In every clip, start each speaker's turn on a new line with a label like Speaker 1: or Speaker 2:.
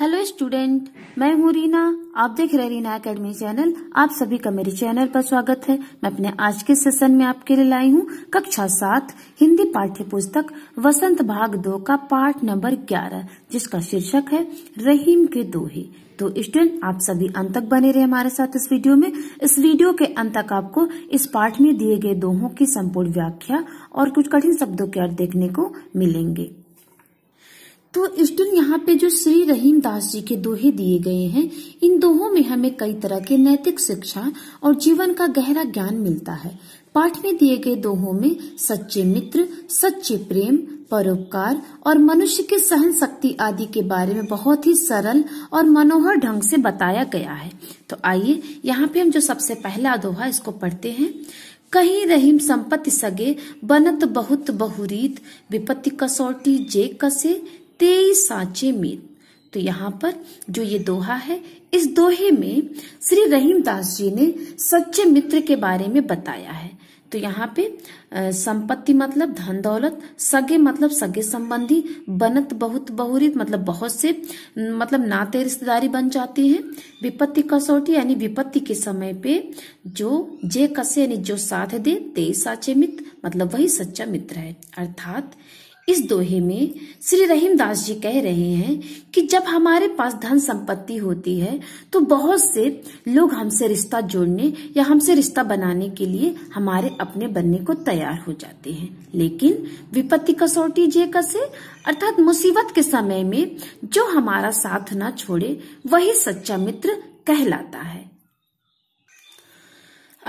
Speaker 1: hello student मैं हूँ रीना आप देख रहे रीना एकेडमी चैनल आप सभी का मेरे चैनल पर स्वागत है मैं अपने आज के सेशन में आपके लिए लाई हूँ कक्षा सात हिंदी पाठ्य पुस्तक वसंत भाग दो का पाठ नंबर ग्यारह जिसका शीर्षक है रहीम के दोहे तो स्टूडेंट आप सभी अंत तक बने रहे हमारे साथ इस वीडियो में इस वीडियो के अंत तक आपको इस पाठ में दिए गए दोहों की संपूर्ण व्याख्या और कुछ कठिन शब्दों के अर्थ देखने को मिलेंगे तो स्टूडेंट यहाँ पे जो श्री रहीम दास जी के दोहे दिए गए हैं इन दोहों में हमें कई तरह के नैतिक शिक्षा और जीवन का गहरा ज्ञान मिलता है पाठ में दिए गए दोहों में सच्चे मित्र सच्चे प्रेम परोपकार और मनुष्य के सहन शक्ति आदि के बारे में बहुत ही सरल और मनोहर ढंग से बताया गया है तो आइए यहाँ पे हम जो सबसे पहला दोहा इसको पढ़ते हैं कहीं रहीम संपत्ति सगे बनत बहुत बहुरीत विपत्ति कसौटी जे कसे तेई साचे मील तो यहाँ पर जो ये दोहा है इस दोहे में श्री रहीम दास जी ने सच्चे मित्र के बारे में बताया है तो यहाँ पे संपत्ति मतलब धन दौलत सगे मतलब सगे संबंधी बनत बहुत बहुरित मतलब बहुत से मतलब नाते रिश्तेदारी बन जाती है विपत्ति कसौटी यानी विपत्ति के समय पे जो जे कसे यानी जो साथ दे ते साचे मित्र मतलब वही सच्चा मित्र है अर्थात इस दोहे में श्री रहीम दास जी कह रहे हैं कि जब हमारे पास धन संपत्ति होती है तो बहुत से लोग हमसे रिश्ता जोड़ने या हमसे रिश्ता बनाने के लिए हमारे अपने बनने को तैयार हो जाते हैं लेकिन विपत्ति कसौटी जे कसे अर्थात मुसीबत के समय में जो हमारा साथ न छोड़े वही सच्चा मित्र कहलाता है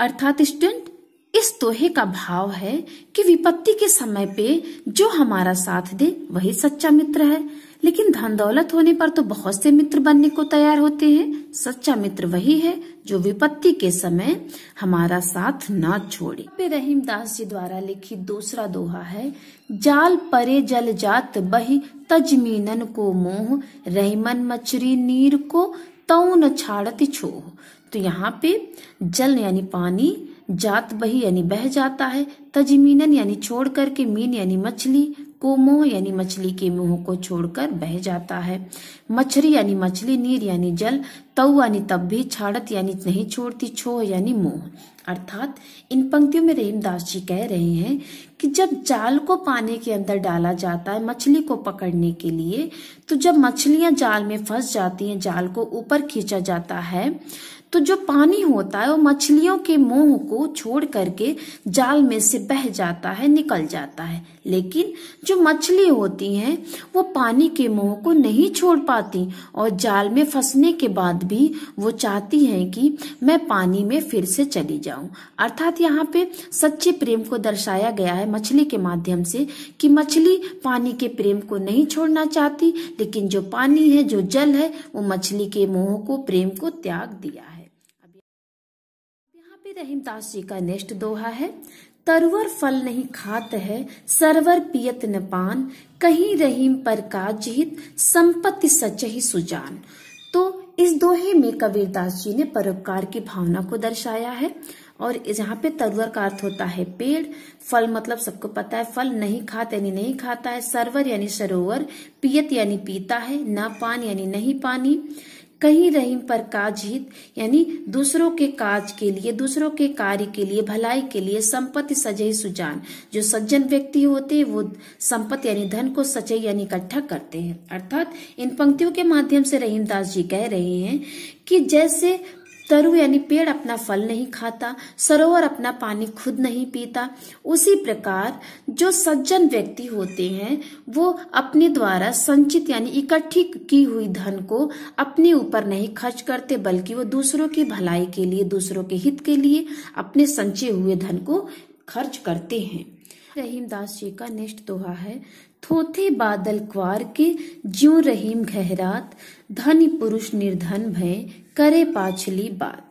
Speaker 1: अर्थात स्टूडेंट इस दोहे का भाव है कि विपत्ति के समय पे जो हमारा साथ दे वही सच्चा मित्र है लेकिन धन दौलत होने पर तो बहुत से मित्र बनने को तैयार होते हैं सच्चा मित्र वही है जो विपत्ति के समय हमारा साथ ना छोड़े पे रहीम दास जी द्वारा लिखी दूसरा दोहा है जाल परे जल जात बही तजमीनन को मोह रहीमन मछरी नीर को तौ न छाड़ती छोह तो यहाँ पे जल यानी पानी जात बही यानी बह जाता है तजमीनन यानी छोड़ करके मीन यानी मछली को मोह यानी मछली के मुंह को छोड़कर बह जाता है मछली यानी मछली नीर यानी जल तऊ यानी तब भी छाड़त यानी नहीं छोड़ती छोह यानी मोह अर्थात इन पंक्तियों में रेमदास जी कह रहे हैं कि जब जाल को पानी के अंदर डाला जाता है मछली को पकड़ने के लिए तो जब मछलियां जाल में फंस जाती हैं जाल को ऊपर खींचा जाता है तो जो पानी होता है वो मछलियों के मोह को छोड़ करके जाल में से बह जाता है निकल जाता है लेकिन जो मछली होती हैं वो पानी के मोह को नहीं छोड़ पाती और जाल में फंसने के बाद भी वो चाहती हैं कि मैं पानी में फिर से चली जाऊं अर्थात यहाँ पे सच्चे प्रेम को दर्शाया गया है मछली के माध्यम से कि मछली पानी के प्रेम को नहीं छोड़ना चाहती लेकिन जो पानी है जो जल है वो मछली के मोह को प्रेम को त्याग दिया है रहीम जी का नेक्स्ट दोहा है तरवर फल नहीं खात है सरवर पियत न पान कहीं रहीम पर का हित संपत्ति सच ही सुजान तो इस दोहे में कबीरदास जी ने परोपकार की भावना को दर्शाया है और यहाँ पे तरवर का अर्थ होता है पेड़ फल मतलब सबको पता है फल नहीं खाते यानी नहीं खाता है सरवर यानी सरोवर पियत यानी पीता है ना पान यानी नहीं पानी कहीं रहीम पर काज हित यानी दूसरों के काज के लिए दूसरों के कार्य के लिए भलाई के लिए संपत्ति सजय सुजान जो सज्जन व्यक्ति होते हैं वो संपत्ति यानी धन को सचय यानी इकट्ठा करते हैं अर्थात इन पंक्तियों के माध्यम से रहीमदास जी कह रहे हैं कि जैसे तरु यानी पेड़ अपना फल नहीं खाता सरोवर अपना पानी खुद नहीं पीता उसी प्रकार जो सज्जन व्यक्ति होते हैं वो अपने द्वारा संचित यानी इकट्ठी की हुई धन को अपने ऊपर नहीं खर्च करते बल्कि वो दूसरों की भलाई के लिए दूसरों के हित के लिए अपने संचय हुए धन को खर्च करते हैं रहीम दास जी का नेक्स्ट दोहा है थोथे बादल क्वार के ज्यो रहीम गहरात धन पुरुष निर्धन भय करे पाछली बात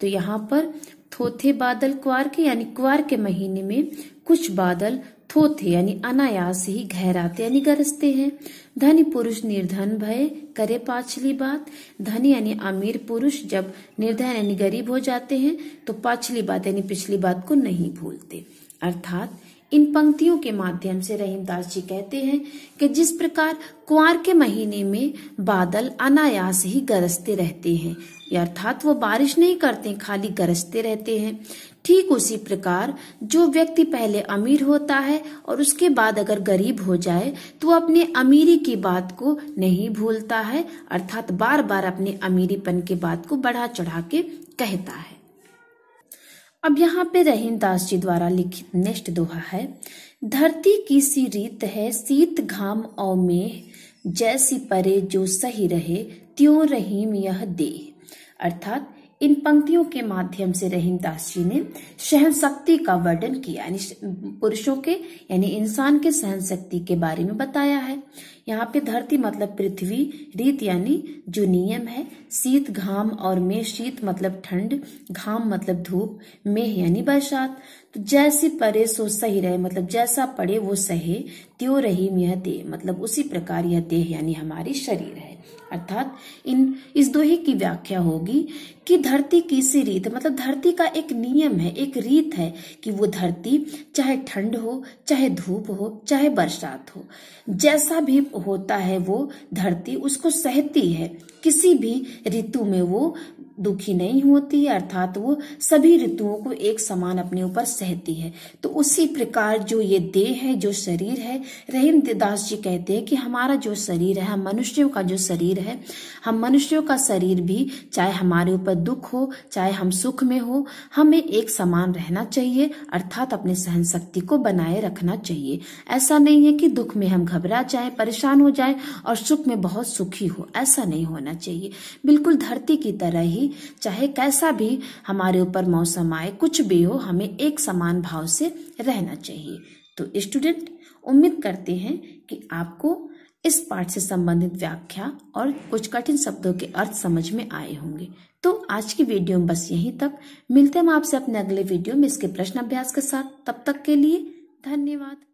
Speaker 1: तो यहाँ पर थोथे बादल क्वार के यानी क्वार के महीने में कुछ बादल थोथे यानी अनायास ही गहराते यानी गरजते हैं धनी पुरुष निर्धन भय करे पाछली बात धनी यानी अमीर पुरुष जब निर्धन यानी गरीब हो जाते हैं तो पाछली बात यानी पिछली बात को नहीं भूलते अर्थात इन पंक्तियों के माध्यम से रहीमदास जी कहते हैं कि जिस प्रकार कुआर के महीने में बादल अनायास ही गरजते रहते हैं अर्थात वो बारिश नहीं करते खाली गरजते रहते हैं ठीक उसी प्रकार जो व्यक्ति पहले अमीर होता है और उसके बाद अगर गरीब हो जाए तो वो अपने अमीरी की बात को नहीं भूलता है अर्थात बार बार अपने अमीरीपन की बात को बढ़ा चढ़ा के कहता है अब यहाँ पे रहीम दास जी द्वारा लिखित नेक्स्ट दोहा है धरती की सी रीत है शीत घाम औ मेह जैसी परे जो सही रहे त्यों रहीम यह दे अर्थात इन पंक्तियों के माध्यम से रहीम दास जी ने सहन शक्ति का वर्णन किया यानी पुरुषों के यानी इंसान के सहन शक्ति के बारे में बताया है यहाँ पे धरती मतलब पृथ्वी रीत यानी जो नियम है शीत घाम और मे शीत मतलब ठंड घाम मतलब धूप मेह यानी बरसात तो जैसी परे सो सही रहे मतलब जैसा पड़े वो सहे त्यो रहीम यह देह मतलब उसी प्रकार यह देह यानी हमारी शरीर है अर्थात इन इस दोहे की व्याख्या होगी कि धरती की सी रीत मतलब धरती का एक नियम है एक रीत है कि वो धरती चाहे ठंड हो चाहे धूप हो चाहे बरसात हो जैसा भी होता है वो धरती उसको सहती है किसी भी ऋतु में वो दुखी नहीं होती अर्थात वो सभी ऋतुओं को एक समान अपने ऊपर सहती है तो उसी प्रकार जो ये देह है जो शरीर है रहीम दास जी कहते हैं कि हमारा जो शरीर है मनुष्यों का जो शरीर है हम मनुष्यों का शरीर भी चाहे हमारे ऊपर दुख हो चाहे हम सुख में हो हमें एक समान रहना चाहिए अर्थात अपने सहन शक्ति को बनाए रखना चाहिए ऐसा नहीं है कि दुख में हम घबरा जाए परेशान हो जाए और सुख में बहुत सुखी हो ऐसा नहीं होना चाहिए बिल्कुल धरती की तरह ही चाहे कैसा भी हमारे ऊपर मौसम आए कुछ भी हो हमें एक समान भाव से रहना चाहिए तो स्टूडेंट उम्मीद करते हैं कि आपको इस पाठ से संबंधित व्याख्या और कुछ कठिन शब्दों के अर्थ समझ में आए होंगे तो आज की वीडियो में बस यहीं तक मिलते हैं हम आपसे अपने अगले वीडियो में इसके प्रश्न अभ्यास के साथ तब तक के लिए धन्यवाद